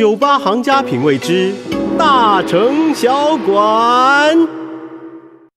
酒吧行家品味之《大城小馆》。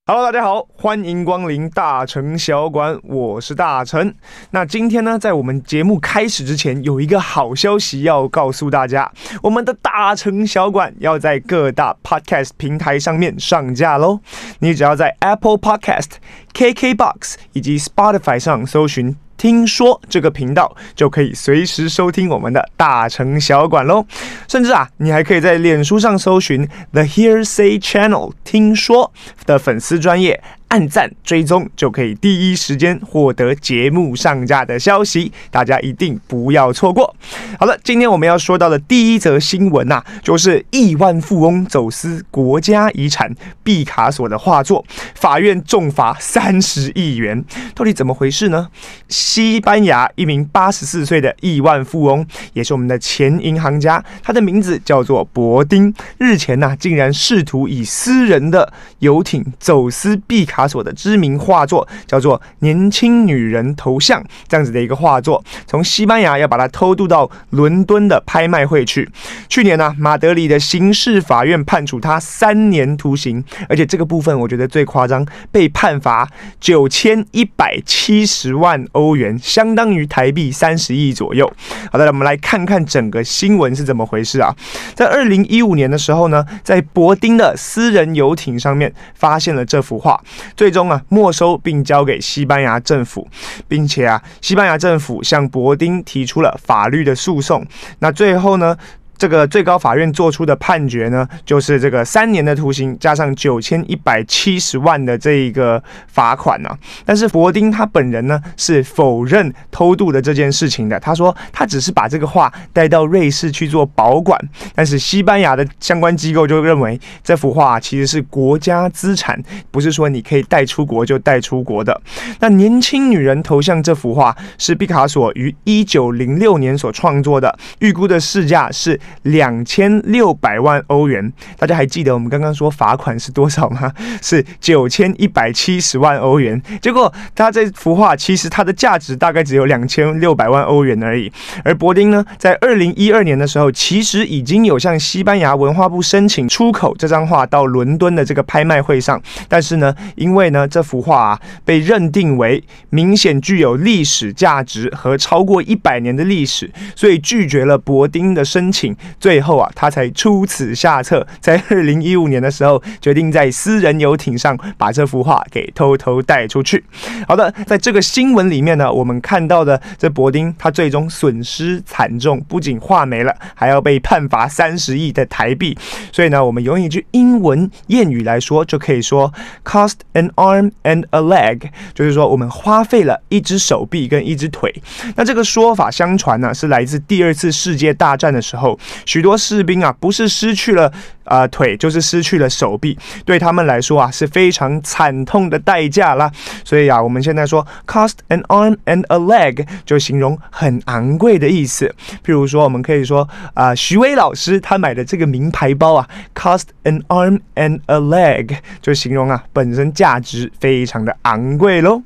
Hello，大家好，欢迎光临《大城小馆》，我是大成。那今天呢，在我们节目开始之前，有一个好消息要告诉大家，我们的《大城小馆》要在各大 Podcast 平台上面上架喽。你只要在 Apple Podcast、KKBox 以及 Spotify 上搜寻。听说这个频道就可以随时收听我们的大城小馆喽，甚至啊，你还可以在脸书上搜寻 The Hear Say Channel，听说的粉丝专业。暗赞追踪就可以第一时间获得节目上架的消息，大家一定不要错过。好了，今天我们要说到的第一则新闻呐，就是亿万富翁走私国家遗产毕卡索的画作，法院重罚三十亿元，到底怎么回事呢？西班牙一名八十四岁的亿万富翁，也是我们的前银行家，他的名字叫做伯丁，日前呢竟然试图以私人的游艇走私毕卡。他是我的知名画作，叫做《年轻女人头像》这样子的一个画作。从西班牙要把它偷渡到伦敦的拍卖会去。去年呢，马德里的刑事法院判处他三年徒刑，而且这个部分我觉得最夸张，被判罚九千一百七十万欧元，相当于台币三十亿左右。好的，我们来看看整个新闻是怎么回事啊？在二零一五年的时候呢，在伯丁的私人游艇上面发现了这幅画。最终啊，没收并交给西班牙政府，并且啊，西班牙政府向伯丁提出了法律的诉讼。那最后呢？这个最高法院做出的判决呢，就是这个三年的徒刑加上九千一百七十万的这一个罚款呢。但是伯丁他本人呢是否认偷渡的这件事情的，他说他只是把这个画带到瑞士去做保管。但是西班牙的相关机构就认为这幅画其实是国家资产，不是说你可以带出国就带出国的。那年轻女人头像这幅画是毕卡索于一九零六年所创作的，预估的市价是。两千六百万欧元，大家还记得我们刚刚说罚款是多少吗？是九千一百七十万欧元。结果，它这幅画其实它的价值大概只有两千六百万欧元而已。而伯丁呢，在二零一二年的时候，其实已经有向西班牙文化部申请出口这张画到伦敦的这个拍卖会上，但是呢，因为呢这幅画啊、被认定为明显具有历史价值和超过一百年的历史，所以拒绝了伯丁的申请。最后啊，他才出此下策，在二零一五年的时候，决定在私人游艇上把这幅画给偷偷带出去。好的，在这个新闻里面呢，我们看到的这伯丁，他最终损失惨重，不仅画没了，还要被判罚三十亿的台币。所以呢，我们用一句英文谚语来说，就可以说 “cost an arm and a leg”，就是说我们花费了一只手臂跟一只腿。那这个说法相传呢，是来自第二次世界大战的时候。许多士兵啊，不是失去了啊腿，就是失去了手臂，对他们来说啊，是非常惨痛的代价啦。所以啊，我们现在说 cost an arm and a leg 就形容很昂贵的意思。譬如说，我们可以说啊，徐威老师他买的这个名牌包啊，cost an arm and a leg 就形容啊本身价值非常的昂贵喽。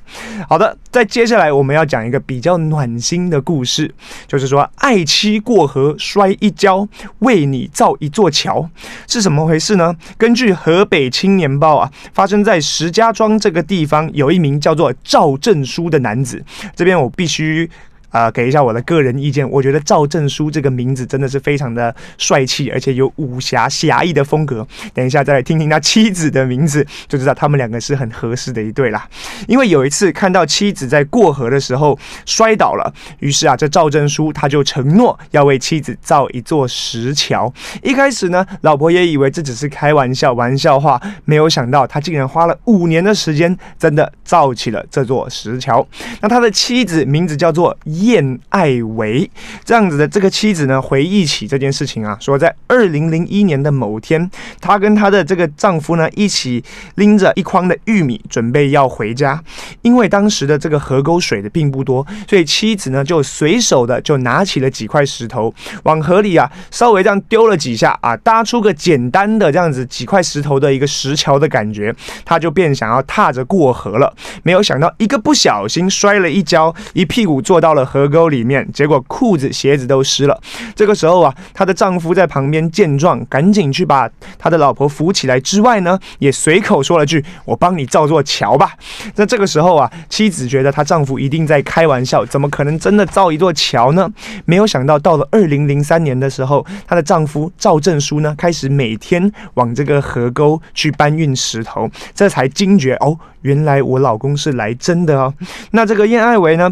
好的，在接下来我们要讲一个比较暖心的故事，就是说爱妻过河摔一跤。桥为你造一座桥，是怎么回事呢？根据河北青年报啊，发生在石家庄这个地方，有一名叫做赵正书的男子。这边我必须。啊，给一下我的个人意见，我觉得赵振书这个名字真的是非常的帅气，而且有武侠侠义的风格。等一下再来听听他妻子的名字，就知道他们两个是很合适的一对啦。因为有一次看到妻子在过河的时候摔倒了，于是啊，这赵振书他就承诺要为妻子造一座石桥。一开始呢，老婆也以为这只是开玩笑，玩笑话，没有想到他竟然花了五年的时间，真的造起了这座石桥。那他的妻子名字叫做一燕爱维这样子的这个妻子呢，回忆起这件事情啊，说在二零零一年的某天，她跟她的这个丈夫呢一起拎着一筐的玉米准备要回家，因为当时的这个河沟水的并不多，所以妻子呢就随手的就拿起了几块石头往河里啊稍微这样丢了几下啊，搭出个简单的这样子几块石头的一个石桥的感觉，她就便想要踏着过河了，没有想到一个不小心摔了一跤，一屁股坐到了。河沟里面，结果裤子、鞋子都湿了。这个时候啊，她的丈夫在旁边见状，赶紧去把她的老婆扶起来。之外呢，也随口说了句：“我帮你造座桥吧。”那这个时候啊，妻子觉得她丈夫一定在开玩笑，怎么可能真的造一座桥呢？没有想到，到了二零零三年的时候，她的丈夫赵正书呢，开始每天往这个河沟去搬运石头，这才惊觉哦，原来我老公是来真的哦。那这个燕爱维呢？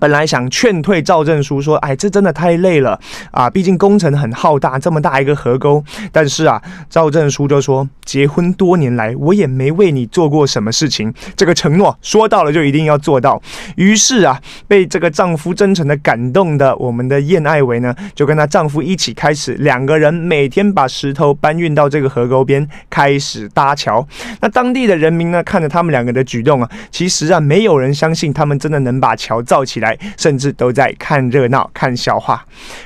本来想劝退赵正书说：“哎，这真的太累了啊，毕竟工程很浩大，这么大一个河沟。”但是啊，赵正书就说：“结婚多年来，我也没为你做过什么事情，这个承诺说到了就一定要做到。”于是啊，被这个丈夫真诚的感动的，我们的燕爱维呢，就跟她丈夫一起开始，两个人每天把石头搬运到这个河沟边，开始搭桥。那当地的人民呢，看着他们两个的举动啊，其实啊，没有人相信他们真的能把桥造起。来，甚至都在看热闹、看笑话。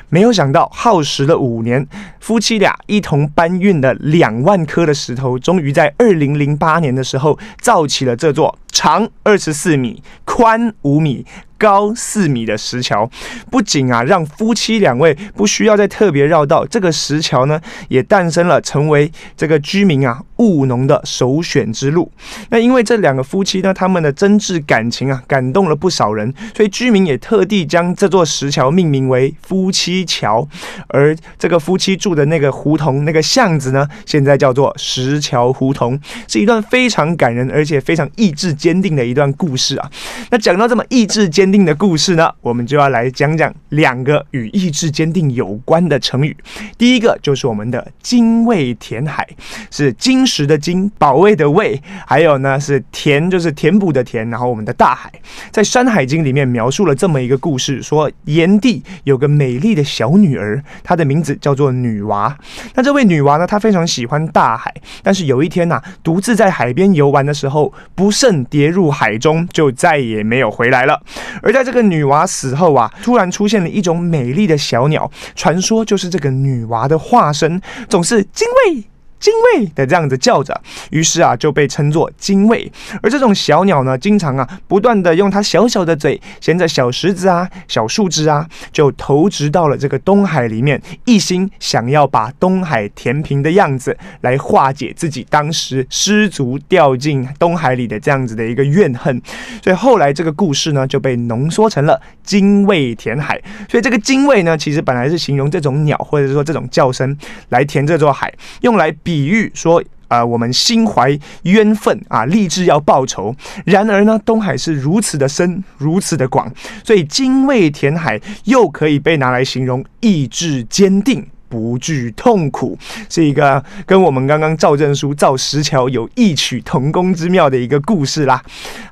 没有想到，耗时了五年，夫妻俩一同搬运了两万颗的石头，终于在二零零八年的时候造起了这座。长二十四米、宽五米、高四米的石桥，不仅啊让夫妻两位不需要再特别绕道，这个石桥呢也诞生了，成为这个居民啊务农的首选之路。那因为这两个夫妻呢，他们的真挚感情啊感动了不少人，所以居民也特地将这座石桥命名为夫妻桥。而这个夫妻住的那个胡同、那个巷子呢，现在叫做石桥胡同，是一段非常感人而且非常励志。坚定的一段故事啊，那讲到这么意志坚定的故事呢，我们就要来讲讲两个与意志坚定有关的成语。第一个就是我们的“精卫填海”，是“金石”的“金”，保卫的“卫”，还有呢是“填”，就是填补的“填”。然后我们的大海，在《山海经》里面描述了这么一个故事：，说炎帝有个美丽的小女儿，她的名字叫做女娃。那这位女娃呢，她非常喜欢大海，但是有一天呢，独自在海边游玩的时候，不慎。跌入海中，就再也没有回来了。而在这个女娃死后啊，突然出现了一种美丽的小鸟，传说就是这个女娃的化身，总是精卫。精卫的这样子叫着，于是啊就被称作精卫。而这种小鸟呢，经常啊不断的用它小小的嘴衔着小石子啊、小树枝啊，就投掷到了这个东海里面，一心想要把东海填平的样子，来化解自己当时失足掉进东海里的这样子的一个怨恨。所以后来这个故事呢，就被浓缩成了精卫填海。所以这个精卫呢，其实本来是形容这种鸟，或者说这种叫声，来填这座海，用来。比喻说，啊，我们心怀冤愤啊，立志要报仇。然而呢，东海是如此的深，如此的广，所以精卫填海又可以被拿来形容意志坚定。不惧痛苦，是一个跟我们刚刚赵正书、赵石桥有异曲同工之妙的一个故事啦。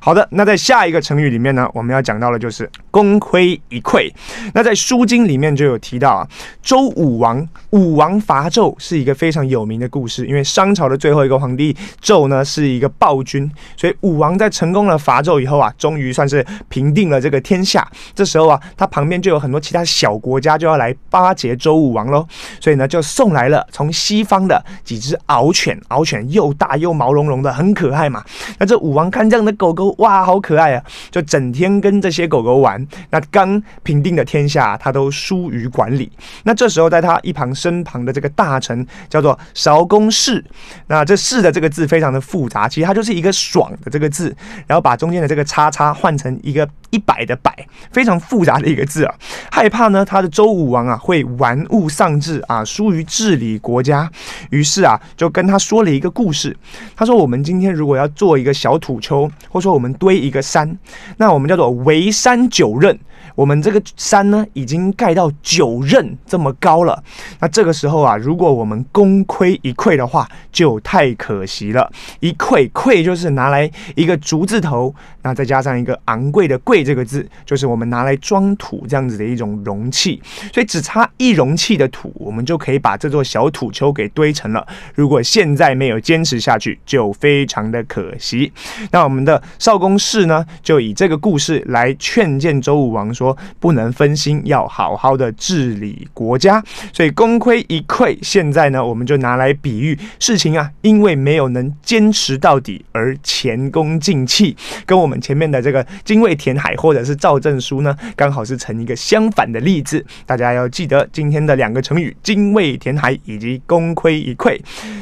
好的，那在下一个成语里面呢，我们要讲到的就是“功亏一篑”。那在《书经》里面就有提到啊，周武王武王伐纣是一个非常有名的故事，因为商朝的最后一个皇帝纣呢是一个暴君，所以武王在成功了伐纣以后啊，终于算是平定了这个天下。这时候啊，他旁边就有很多其他小国家就要来巴结周武王喽。所以呢，就送来了从西方的几只獒犬，獒犬又大又毛茸茸的，很可爱嘛。那这武王看这样的狗狗，哇，好可爱啊！就整天跟这些狗狗玩。那刚平定的天下，他都疏于管理。那这时候，在他一旁身旁的这个大臣叫做韶公氏，那这“氏”的这个字非常的复杂，其实它就是一个“爽”的这个字，然后把中间的这个叉叉换成一个“一百”的“百”，非常复杂的一个字啊。害怕呢，他的周武王啊会玩物丧志。啊，疏于治理国家，于是啊，就跟他说了一个故事。他说：“我们今天如果要做一个小土丘，或说我们堆一个山，那我们叫做‘围山九仞’。我们这个山呢，已经盖到九仞这么高了。那这个时候啊，如果我们功亏一篑的话，就太可惜了。一篑，篑就是拿来一个竹字头。”那再加上一个昂贵的“贵”这个字，就是我们拿来装土这样子的一种容器。所以只差一容器的土，我们就可以把这座小土丘给堆成了。如果现在没有坚持下去，就非常的可惜。那我们的少公氏呢，就以这个故事来劝谏周武王说：不能分心，要好好的治理国家。所以功亏一篑。现在呢，我们就拿来比喻事情啊，因为没有能坚持到底而前功尽弃，跟我们。前面的这个“精卫填海”或者是“赵正书”呢，刚好是成一个相反的例子。大家要记得今天的两个成语“精卫填海”以及“功亏一篑”。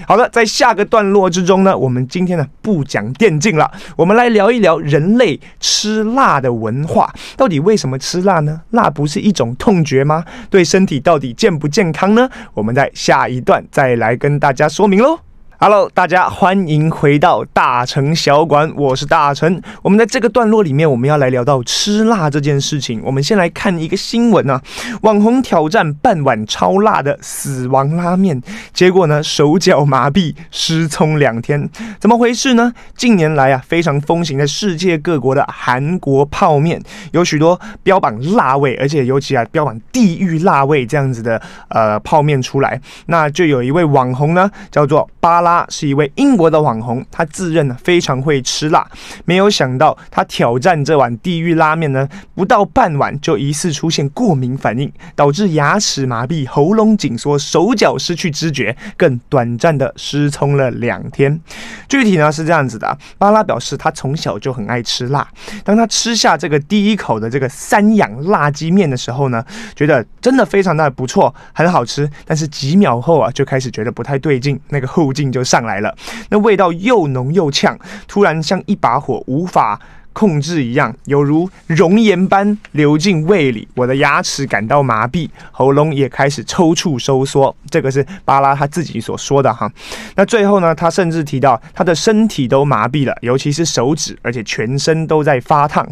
好了，在下个段落之中呢，我们今天呢不讲电竞了，我们来聊一聊人类吃辣的文化。到底为什么吃辣呢？辣不是一种痛觉吗？对身体到底健不健康呢？我们在下一段再来跟大家说明喽。Hello，大家欢迎回到大成小馆，我是大成。我们在这个段落里面，我们要来聊到吃辣这件事情。我们先来看一个新闻啊，网红挑战半碗超辣的死亡拉面，结果呢手脚麻痹失聪两天，怎么回事呢？近年来啊非常风行在世界各国的韩国泡面，有许多标榜辣味，而且尤其啊标榜地狱辣味这样子的呃泡面出来，那就有一位网红呢叫做巴拉。是一位英国的网红，他自认呢非常会吃辣，没有想到他挑战这碗地狱拉面呢，不到半碗就疑似出现过敏反应，导致牙齿麻痹、喉咙紧缩、手脚失去知觉，更短暂的失聪了两天。具体呢是这样子的，巴拉表示他从小就很爱吃辣，当他吃下这个第一口的这个三养辣鸡面的时候呢，觉得真的非常的不错，很好吃，但是几秒后啊就开始觉得不太对劲，那个后劲。就上来了，那味道又浓又呛，突然像一把火，无法。控制一样，犹如熔岩般流进胃里，我的牙齿感到麻痹，喉咙也开始抽搐收缩。这个是巴拉他自己所说的哈。那最后呢，他甚至提到他的身体都麻痹了，尤其是手指，而且全身都在发烫。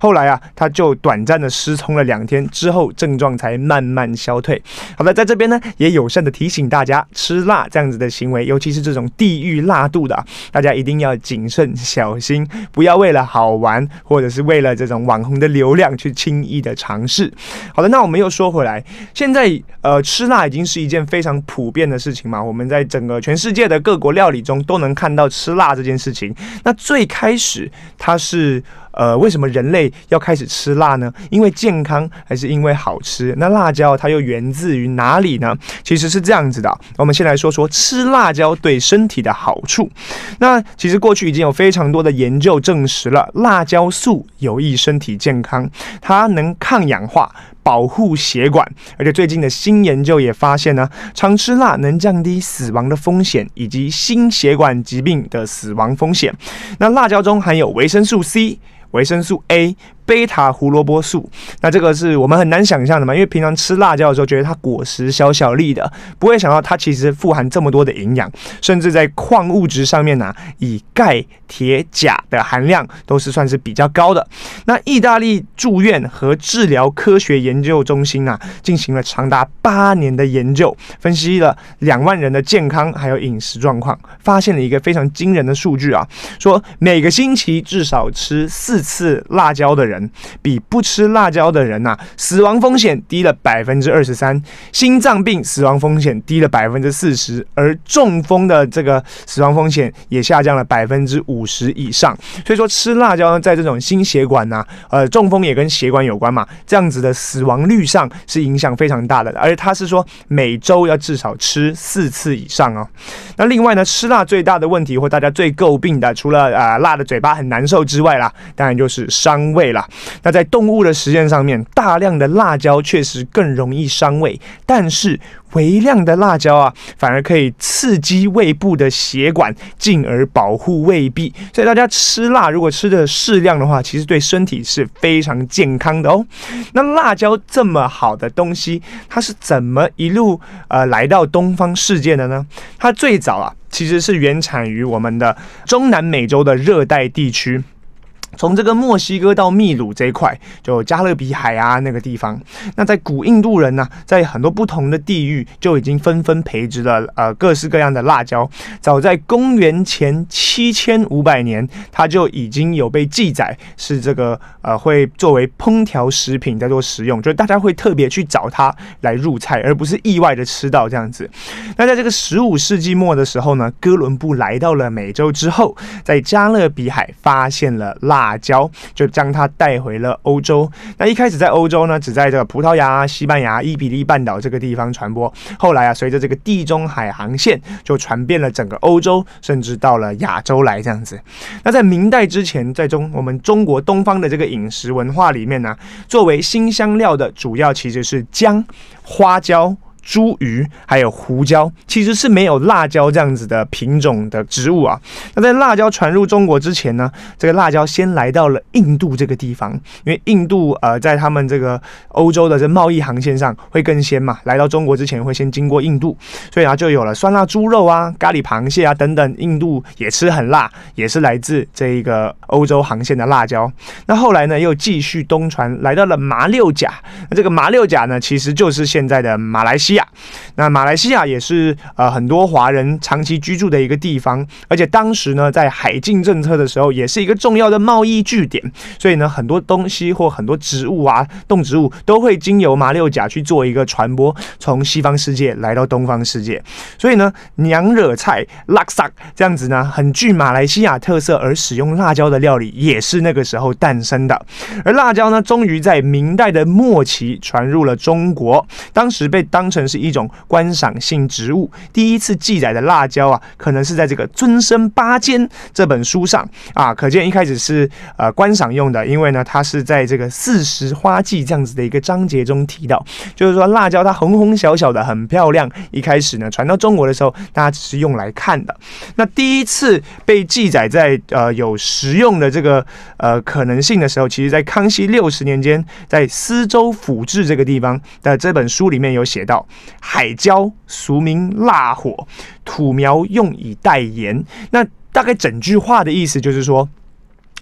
后来啊，他就短暂的失聪了两天，之后症状才慢慢消退。好的，在这边呢，也友善的提醒大家，吃辣这样子的行为，尤其是这种地狱辣度的，大家一定要谨慎小心，不要为了好。玩或者是为了这种网红的流量去轻易的尝试。好的，那我们又说回来，现在呃，吃辣已经是一件非常普遍的事情嘛。我们在整个全世界的各国料理中都能看到吃辣这件事情。那最开始它是。呃，为什么人类要开始吃辣呢？因为健康还是因为好吃？那辣椒它又源自于哪里呢？其实是这样子的，我们先来说说吃辣椒对身体的好处。那其实过去已经有非常多的研究证实了，辣椒素有益身体健康，它能抗氧化。保护血管，而且最近的新研究也发现呢，常吃辣能降低死亡的风险以及心血管疾病的死亡风险。那辣椒中含有维生素 C、维生素 A。贝塔胡萝卜素，那这个是我们很难想象的嘛？因为平常吃辣椒的时候，觉得它果实小小粒的，不会想到它其实富含这么多的营养，甚至在矿物质上面呢，以钙、铁、钾的含量都是算是比较高的。那意大利住院和治疗科学研究中心啊，进行了长达八年的研究，分析了两万人的健康还有饮食状况，发现了一个非常惊人的数据啊，说每个星期至少吃四次辣椒的人。人比不吃辣椒的人呐，死亡风险低了百分之二十三，心脏病死亡风险低了百分之四十，而中风的这个死亡风险也下降了百分之五十以上。所以说吃辣椒在这种心血管呐，呃，中风也跟血管有关嘛，这样子的死亡率上是影响非常大的。而他是说每周要至少吃四次以上哦。那另外呢，吃辣最大的问题或大家最诟病的，除了啊辣的嘴巴很难受之外啦，当然就是伤胃啦。那在动物的实验上面，大量的辣椒确实更容易伤胃，但是微量的辣椒啊，反而可以刺激胃部的血管，进而保护胃壁。所以大家吃辣，如果吃的适量的话，其实对身体是非常健康的哦。那辣椒这么好的东西，它是怎么一路呃来到东方世界的呢？它最早啊，其实是原产于我们的中南美洲的热带地区。从这个墨西哥到秘鲁这一块，就加勒比海啊那个地方，那在古印度人呢，在很多不同的地域就已经纷纷培植了呃各式各样的辣椒。早在公元前七千五百年，它就已经有被记载是这个呃会作为烹调食品在做食用，就是大家会特别去找它来入菜，而不是意外的吃到这样子。那在这个十五世纪末的时候呢，哥伦布来到了美洲之后，在加勒比海发现了辣。辣椒就将它带回了欧洲。那一开始在欧洲呢，只在这个葡萄牙、西班牙、伊比利半岛这个地方传播。后来啊，随着这个地中海航线，就传遍了整个欧洲，甚至到了亚洲来这样子。那在明代之前，在中我们中国东方的这个饮食文化里面呢，作为新香料的主要其实是姜、花椒。茱萸还有胡椒，其实是没有辣椒这样子的品种的植物啊。那在辣椒传入中国之前呢，这个辣椒先来到了印度这个地方，因为印度呃在他们这个欧洲的这贸易航线上会更先嘛，来到中国之前会先经过印度，所以啊就有了酸辣猪肉啊、咖喱螃蟹啊等等。印度也吃很辣，也是来自这一个欧洲航线的辣椒。那后来呢，又继续东传来到了马六甲，那这个马六甲呢，其实就是现在的马来西亚。亚。那马来西亚也是呃很多华人长期居住的一个地方，而且当时呢在海禁政策的时候，也是一个重要的贸易据点，所以呢很多东西或很多植物啊，动植物都会经由马六甲去做一个传播，从西方世界来到东方世界，所以呢娘惹菜、辣萨这样子呢很具马来西亚特色而使用辣椒的料理，也是那个时候诞生的。而辣椒呢，终于在明代的末期传入了中国，当时被当成是一种观赏性植物。第一次记载的辣椒啊，可能是在这个《尊生八间》这本书上啊，可见一开始是呃观赏用的，因为呢，它是在这个“四时花季》这样子的一个章节中提到，就是说辣椒它红红小小的，很漂亮。一开始呢，传到中国的时候，大家只是用来看的。那第一次被记载在呃有食用的这个呃可能性的时候，其实在康熙六十年间，在《思州府志》这个地方的这本书里面有写到。海椒，俗名辣火，土苗用以代言。那大概整句话的意思就是说。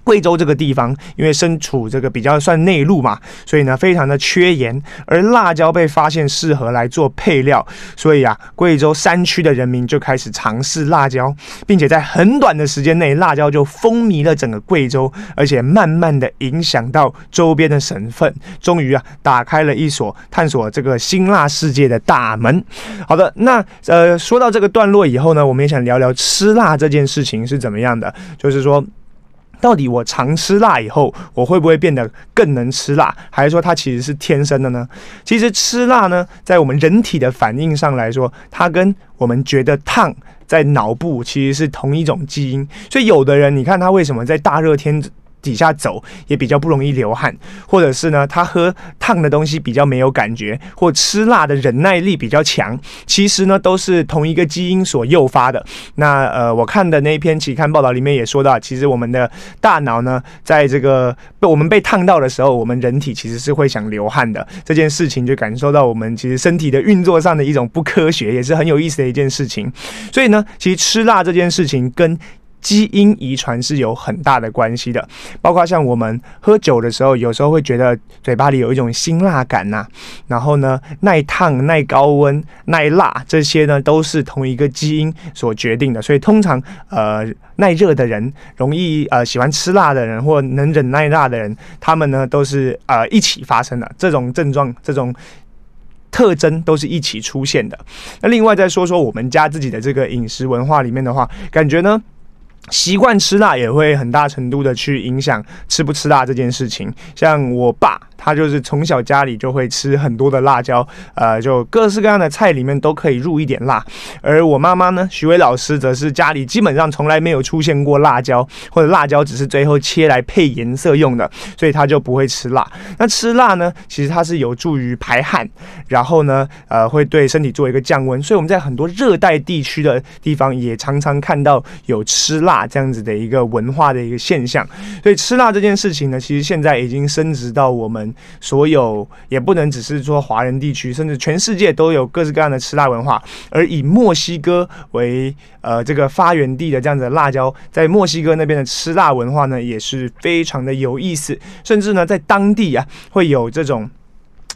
贵州这个地方，因为身处这个比较算内陆嘛，所以呢，非常的缺盐。而辣椒被发现适合来做配料，所以啊，贵州山区的人民就开始尝试辣椒，并且在很短的时间内，辣椒就风靡了整个贵州，而且慢慢的影响到周边的省份，终于啊，打开了一所探索这个辛辣世界的大门。好的，那呃，说到这个段落以后呢，我们也想聊聊吃辣这件事情是怎么样的，就是说。到底我常吃辣以后，我会不会变得更能吃辣，还是说它其实是天生的呢？其实吃辣呢，在我们人体的反应上来说，它跟我们觉得烫在脑部其实是同一种基因。所以有的人，你看他为什么在大热天？底下走也比较不容易流汗，或者是呢，他喝烫的东西比较没有感觉，或吃辣的忍耐力比较强。其实呢，都是同一个基因所诱发的。那呃，我看的那一篇期刊报道里面也说到，其实我们的大脑呢，在这个被我们被烫到的时候，我们人体其实是会想流汗的。这件事情就感受到我们其实身体的运作上的一种不科学，也是很有意思的一件事情。所以呢，其实吃辣这件事情跟基因遗传是有很大的关系的，包括像我们喝酒的时候，有时候会觉得嘴巴里有一种辛辣感呐。然后呢，耐烫、耐高温、耐辣这些呢，都是同一个基因所决定的。所以通常呃，耐热的人容易呃喜欢吃辣的人或能忍耐辣的人，他们呢都是呃一起发生的这种症状，这种特征都是一起出现的。那另外再说说我们家自己的这个饮食文化里面的话，感觉呢。习惯吃辣也会很大程度的去影响吃不吃辣这件事情。像我爸。他就是从小家里就会吃很多的辣椒，呃，就各式各样的菜里面都可以入一点辣。而我妈妈呢，徐伟老师则是家里基本上从来没有出现过辣椒，或者辣椒只是最后切来配颜色用的，所以他就不会吃辣。那吃辣呢，其实它是有助于排汗，然后呢，呃，会对身体做一个降温。所以我们在很多热带地区的地方也常常看到有吃辣这样子的一个文化的一个现象。所以吃辣这件事情呢，其实现在已经升值到我们。所有也不能只是说华人地区，甚至全世界都有各式各样的吃辣文化。而以墨西哥为呃这个发源地的这样子的辣椒，在墨西哥那边的吃辣文化呢，也是非常的有意思。甚至呢，在当地啊，会有这种。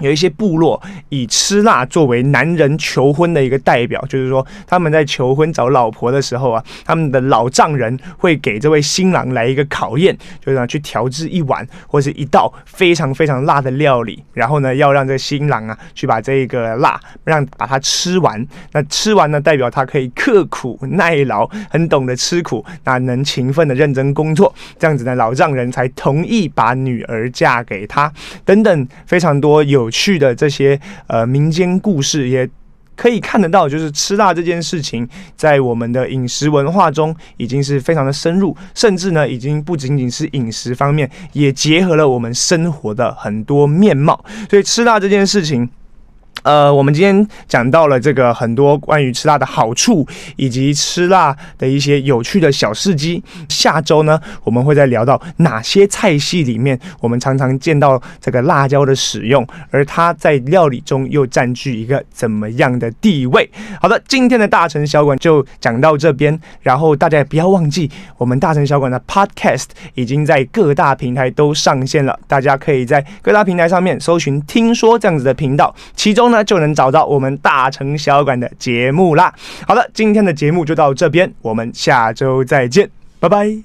有一些部落以吃辣作为男人求婚的一个代表，就是说他们在求婚找老婆的时候啊，他们的老丈人会给这位新郎来一个考验，就是呢去调制一碗或是一道非常非常辣的料理，然后呢要让这个新郎啊去把这个辣让把它吃完，那吃完呢代表他可以刻苦耐劳，很懂得吃苦，那能勤奋的认真工作，这样子呢老丈人才同意把女儿嫁给他，等等非常多有。有趣的这些呃民间故事，也可以看得到，就是吃辣这件事情，在我们的饮食文化中已经是非常的深入，甚至呢，已经不仅仅是饮食方面，也结合了我们生活的很多面貌。所以吃辣这件事情。呃，我们今天讲到了这个很多关于吃辣的好处，以及吃辣的一些有趣的小事迹。下周呢，我们会再聊到哪些菜系里面我们常常见到这个辣椒的使用，而它在料理中又占据一个怎么样的地位。好的，今天的大城小馆就讲到这边，然后大家也不要忘记，我们大城小馆的 Podcast 已经在各大平台都上线了，大家可以在各大平台上面搜寻“听说”这样子的频道，其中呢。那就能找到我们大城小馆的节目啦。好了，今天的节目就到这边，我们下周再见，拜拜。